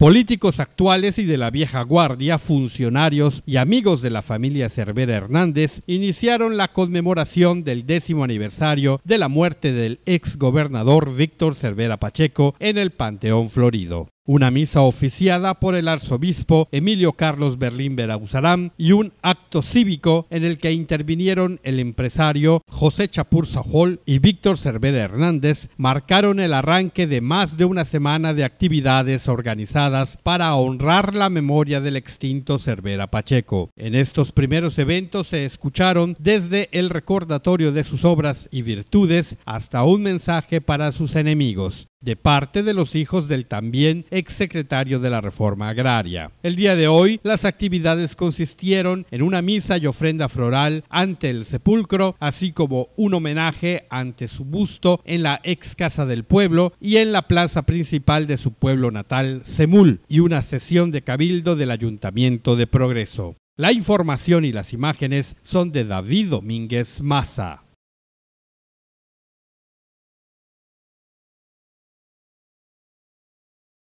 Políticos actuales y de la vieja guardia, funcionarios y amigos de la familia Cervera Hernández iniciaron la conmemoración del décimo aniversario de la muerte del ex gobernador Víctor Cervera Pacheco en el Panteón Florido una misa oficiada por el arzobispo Emilio Carlos Berlín Berauzarán y un acto cívico en el que intervinieron el empresario José Chapur Sajol y Víctor Cervera Hernández, marcaron el arranque de más de una semana de actividades organizadas para honrar la memoria del extinto Cervera Pacheco. En estos primeros eventos se escucharon desde el recordatorio de sus obras y virtudes hasta un mensaje para sus enemigos de parte de los hijos del también exsecretario de la Reforma Agraria. El día de hoy, las actividades consistieron en una misa y ofrenda floral ante el sepulcro, así como un homenaje ante su busto en la ex Casa del Pueblo y en la plaza principal de su pueblo natal, Semul, y una sesión de cabildo del Ayuntamiento de Progreso. La información y las imágenes son de David Domínguez Maza.